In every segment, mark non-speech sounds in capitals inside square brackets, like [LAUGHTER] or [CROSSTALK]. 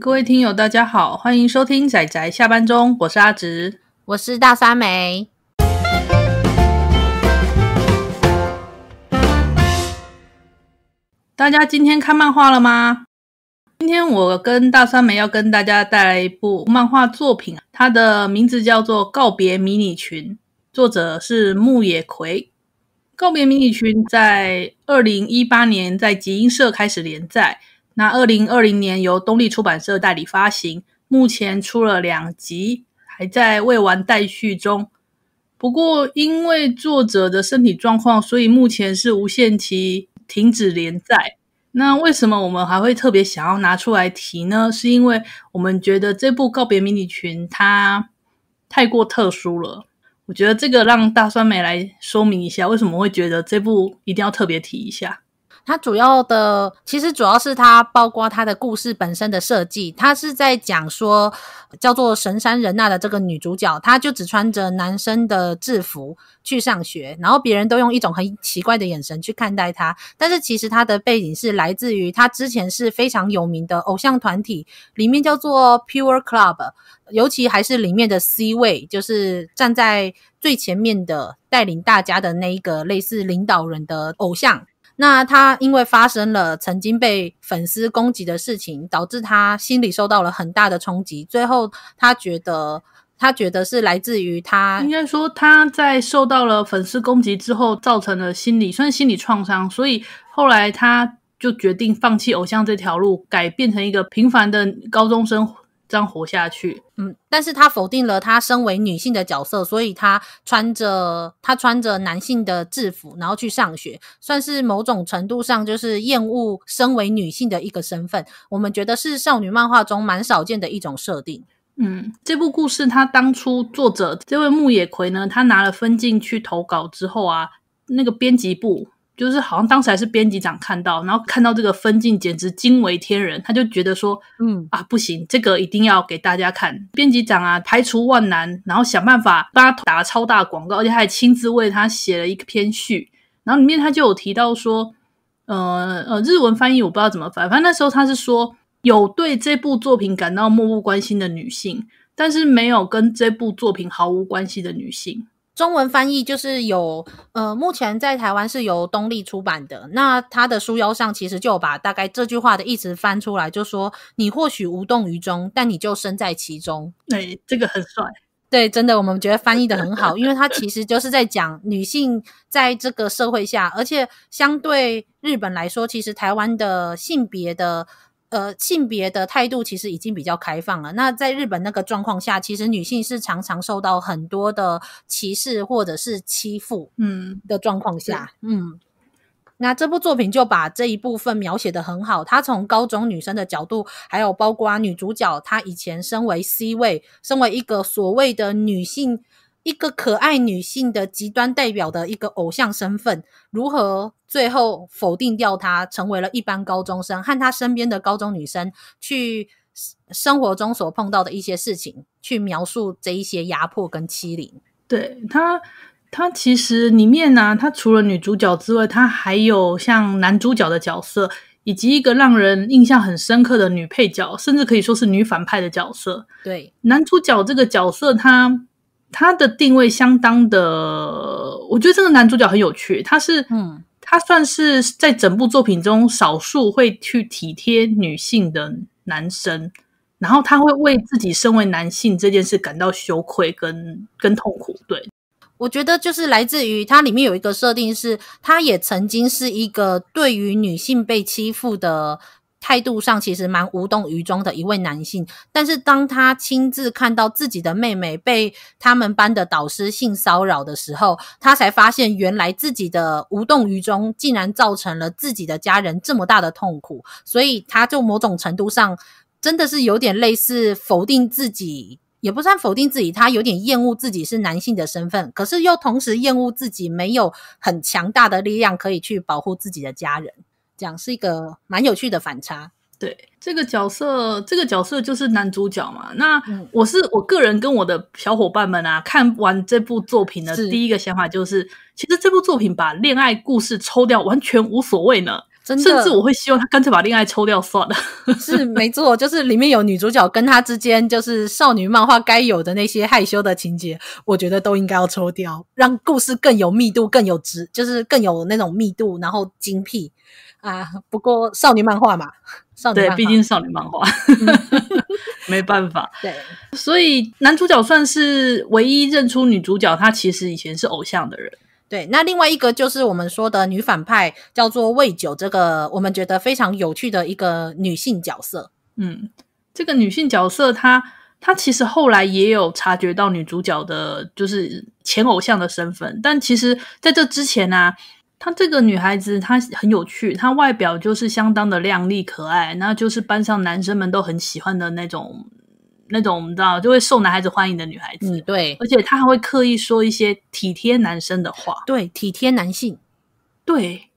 各位听友，大家好，欢迎收听仔仔下班中，我是阿直，我是大三梅。大家今天看漫画了吗？今天我跟大三梅要跟大家带来一部漫画作品它的名字叫做《告别迷你群》，作者是木野葵。《告别迷你群》在二零一八年在集英社开始连载。那二零二零年由东立出版社代理发行，目前出了两集，还在未完待续中。不过因为作者的身体状况，所以目前是无限期停止连载。那为什么我们还会特别想要拿出来提呢？是因为我们觉得这部《告别迷你群》它太过特殊了。我觉得这个让大酸梅来说明一下，为什么会觉得这部一定要特别提一下。它主要的，其实主要是它包括它的故事本身的设计。它是在讲说叫做神山仁娜的这个女主角，她就只穿着男生的制服去上学，然后别人都用一种很奇怪的眼神去看待她。但是其实她的背景是来自于她之前是非常有名的偶像团体，里面叫做 Pure Club，尤其还是里面的 C 位，就是站在最前面的、带领大家的那一个类似领导人的偶像。那他因为发生了曾经被粉丝攻击的事情，导致他心里受到了很大的冲击。最后，他觉得他觉得是来自于他应该说他在受到了粉丝攻击之后，造成了心理算是心理创伤，所以后来他就决定放弃偶像这条路，改变成一个平凡的高中生。这样活下去，嗯，但是他否定了他身为女性的角色，所以他穿着他穿着男性的制服，然后去上学，算是某种程度上就是厌恶身为女性的一个身份。我们觉得是少女漫画中蛮少见的一种设定。嗯，这部故事他当初作者这位牧野葵呢，他拿了分镜去投稿之后啊，那个编辑部。就是好像当时还是编辑长看到，然后看到这个分镜简直惊为天人，他就觉得说，嗯啊不行，这个一定要给大家看。编辑长啊排除万难，然后想办法帮他打超大广告，而且他还亲自为他写了一篇序。然后里面他就有提到说，呃呃日文翻译我不知道怎么翻，反正那时候他是说有对这部作品感到漠不关心的女性，但是没有跟这部作品毫无关系的女性。中文翻译就是有，呃，目前在台湾是由东立出版的。那他的书腰上其实就有把大概这句话的意思翻出来，就说你或许无动于衷，但你就身在其中。对，这个很帅。对，真的，我们觉得翻译的很好，因为它其实就是在讲女性在这个社会下，而且相对日本来说，其实台湾的性别的。呃，性别的态度其实已经比较开放了。那在日本那个状况下，其实女性是常常受到很多的歧视或者是欺负，嗯的状况下，嗯。那这部作品就把这一部分描写的很好。她从高中女生的角度，还有包括女主角，她以前身为 C 位，身为一个所谓的女性。一个可爱女性的极端代表的一个偶像身份，如何最后否定掉她，成为了一般高中生，和她身边的高中女生去生活中所碰到的一些事情，去描述这一些压迫跟欺凌。对，她，她其实里面呢，她除了女主角之外，她还有像男主角的角色，以及一个让人印象很深刻的女配角，甚至可以说是女反派的角色。对，男主角这个角色，他。他的定位相当的，我觉得这个男主角很有趣，他是，嗯，他算是在整部作品中少数会去体贴女性的男生，然后他会为自己身为男性这件事感到羞愧跟跟痛苦。对，我觉得就是来自于它里面有一个设定是，他也曾经是一个对于女性被欺负的。态度上其实蛮无动于衷的一位男性，但是当他亲自看到自己的妹妹被他们班的导师性骚扰的时候，他才发现原来自己的无动于衷竟然造成了自己的家人这么大的痛苦，所以他就某种程度上真的是有点类似否定自己，也不算否定自己，他有点厌恶自己是男性的身份，可是又同时厌恶自己没有很强大的力量可以去保护自己的家人。讲是一个蛮有趣的反差。对这个角色，这个角色就是男主角嘛。那我是我个人跟我的小伙伴们啊，看完这部作品的第一个想法就是，其实这部作品把恋爱故事抽掉完全无所谓呢。真的，甚至我会希望他干脆把恋爱抽掉算了。是没错，就是里面有女主角跟他之间，就是少女漫画该有的那些害羞的情节，我觉得都应该要抽掉，让故事更有密度，更有值，就是更有那种密度，然后精辟。啊，不过少女漫画嘛，[LAUGHS] 少年对，毕竟少女漫画 [LAUGHS] 没办法。对，所以男主角算是唯一认出女主角，她其实以前是偶像的人。对，那另外一个就是我们说的女反派，叫做魏九，这个我们觉得非常有趣的一个女性角色。嗯，这个女性角色她她其实后来也有察觉到女主角的，就是前偶像的身份，但其实在这之前呢。她这个女孩子，她很有趣。她外表就是相当的靓丽可爱，那就是班上男生们都很喜欢的那种、那种，你知道，就会受男孩子欢迎的女孩子。嗯，对。而且她还会刻意说一些体贴男生的话，对，体贴男性，对。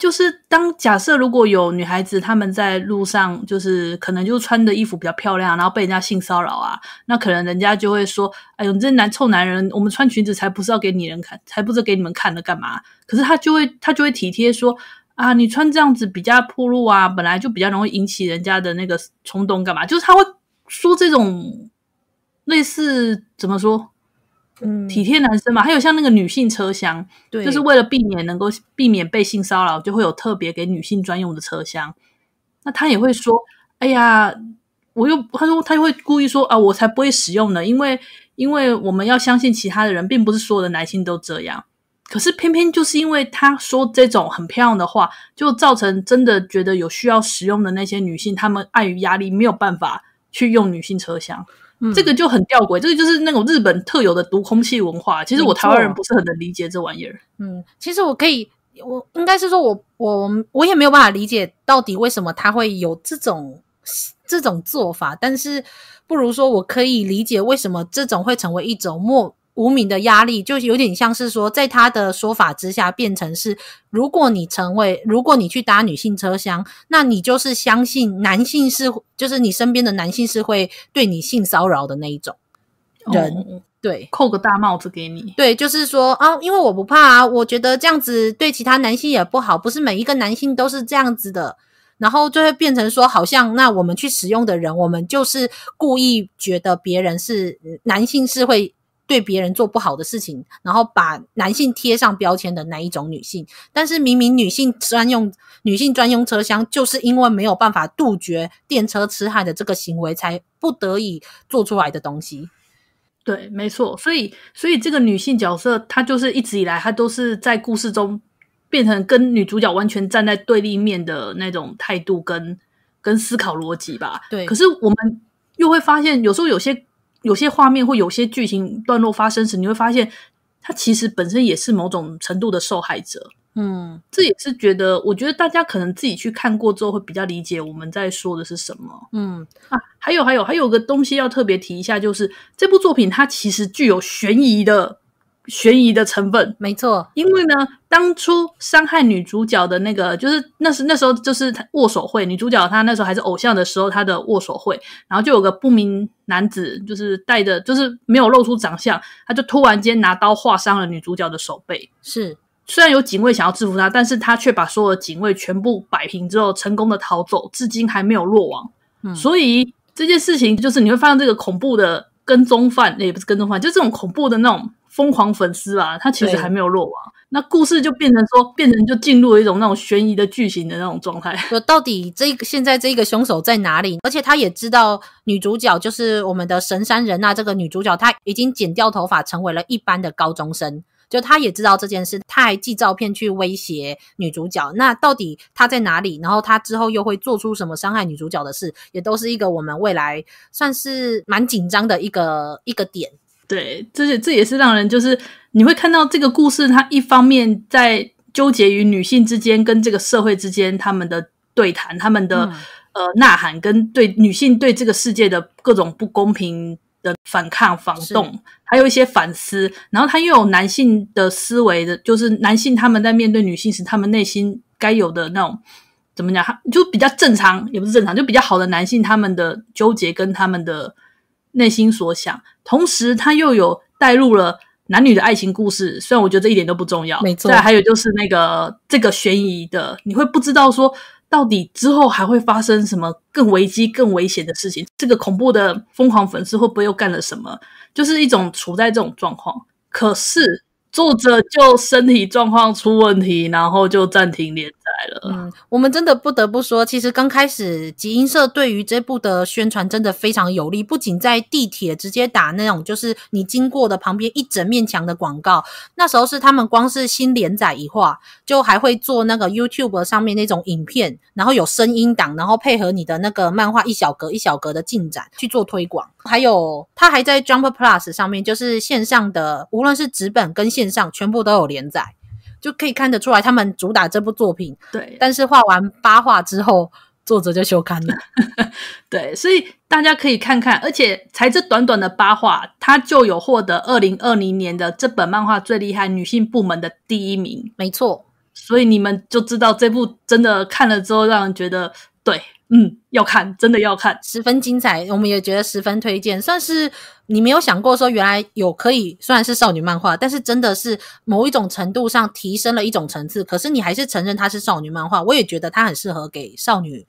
就是当假设如果有女孩子她们在路上，就是可能就穿的衣服比较漂亮，然后被人家性骚扰啊，那可能人家就会说：“哎呦，你这男臭男人，我们穿裙子才不是要给女人看，才不是给你们看的干嘛？”可是他就会他就会体贴说：“啊，你穿这样子比较暴露啊，本来就比较容易引起人家的那个冲动干嘛？”就是他会说这种类似怎么说？体贴男生嘛，还有像那个女性车厢，就是为了避免能够避免被性骚扰，就会有特别给女性专用的车厢。那他也会说：“哎呀，我又……”他说：“他会故意说啊，我才不会使用呢，因为因为我们要相信其他的人，并不是所有的男性都这样。可是偏偏就是因为他说这种很漂亮的话，就造成真的觉得有需要使用的那些女性，她们碍于压力没有办法去用女性车厢。”这个就很吊诡，这个就是那种日本特有的毒空气文化。其实我台湾人不是很能理解这玩意儿。嗯，其实我可以，我应该是说，我我我也没有办法理解到底为什么他会有这种这种做法，但是不如说我可以理解为什么这种会成为一种末。无名的压力就有点像是说，在他的说法之下变成是，如果你成为，如果你去搭女性车厢，那你就是相信男性是，就是你身边的男性是会对你性骚扰的那一种人，对，扣个大帽子给你，对，就是说啊，因为我不怕啊，我觉得这样子对其他男性也不好，不是每一个男性都是这样子的，然后就会变成说，好像那我们去使用的人，我们就是故意觉得别人是男性是会。对别人做不好的事情，然后把男性贴上标签的那一种女性，但是明明女性专用女性专用车厢，就是因为没有办法杜绝电车痴汉的这个行为，才不得已做出来的东西。对，没错。所以，所以这个女性角色，她就是一直以来，她都是在故事中变成跟女主角完全站在对立面的那种态度跟跟思考逻辑吧。对。可是我们又会发现，有时候有些。有些画面或有些剧情段落发生时，你会发现，他其实本身也是某种程度的受害者。嗯，这也是觉得，我觉得大家可能自己去看过之后会比较理解我们在说的是什么。嗯啊，还有还有还有个东西要特别提一下，就是这部作品它其实具有悬疑的。悬疑的成分，没错。因为呢，当初伤害女主角的那个，就是那是那时候就是握手会，女主角她那时候还是偶像的时候，她的握手会，然后就有个不明男子，就是带着，就是没有露出长相，他就突然间拿刀划伤了女主角的手背。是，虽然有警卫想要制服他，但是他却把所有的警卫全部摆平之后，成功的逃走，至今还没有落网。嗯，所以这件事情就是你会发现这个恐怖的跟踪犯，也不是跟踪犯，就这种恐怖的那种。疯狂粉丝啊，他其实还没有落网，那故事就变成说，变成就进入了一种那种悬疑的剧情的那种状态。[LAUGHS] 就到底这个现在这个凶手在哪里？而且他也知道女主角就是我们的神山人啊，这个女主角她已经剪掉头发，成为了一般的高中生。就他也知道这件事，他还寄照片去威胁女主角。那到底他在哪里？然后他之后又会做出什么伤害女主角的事？也都是一个我们未来算是蛮紧张的一个一个点。对，这是这也是让人就是你会看到这个故事，它一方面在纠结于女性之间跟这个社会之间他们的对谈，他们的呃呐喊跟对女性对这个世界的各种不公平的反抗、防动，还有一些反思。然后他又有男性的思维的，就是男性他们在面对女性时，他们内心该有的那种怎么讲，他就比较正常，也不是正常，就比较好的男性他们的纠结跟他们的。内心所想，同时他又有带入了男女的爱情故事。虽然我觉得这一点都不重要，没错。对。还有就是那个这个悬疑的，你会不知道说到底之后还会发生什么更危机、更危险的事情。这个恐怖的疯狂粉丝会不会又干了什么？就是一种处在这种状况。可是作者就身体状况出问题，然后就暂停连载。来了，嗯，我们真的不得不说，其实刚开始集英社对于这部的宣传真的非常有利，不仅在地铁直接打那种，就是你经过的旁边一整面墙的广告。那时候是他们光是新连载一话，就还会做那个 YouTube 上面那种影片，然后有声音档，然后配合你的那个漫画一小格一小格的进展去做推广。还有，他还在 Jump Plus 上面，就是线上的，无论是纸本跟线上，全部都有连载。就可以看得出来，他们主打这部作品。对，但是画完八画之后，作者就休刊了。[LAUGHS] 对，所以大家可以看看，而且才这短短的八画，他就有获得二零二零年的这本漫画最厉害女性部门的第一名。没错，所以你们就知道这部真的看了之后，让人觉得对。嗯，要看，真的要看，十分精彩，我们也觉得十分推荐，算是你没有想过说原来有可以，虽然是少女漫画，但是真的是某一种程度上提升了一种层次，可是你还是承认它是少女漫画，我也觉得它很适合给少女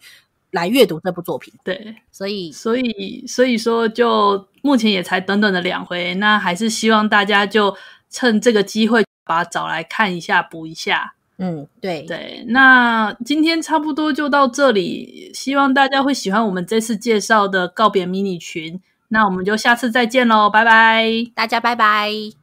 来阅读这部作品，对，所以，所以，所以说，就目前也才短短的两回，那还是希望大家就趁这个机会把它找来看一下，补一下。嗯，对对，那今天差不多就到这里，希望大家会喜欢我们这次介绍的告别迷你群。那我们就下次再见喽，拜拜，大家拜拜。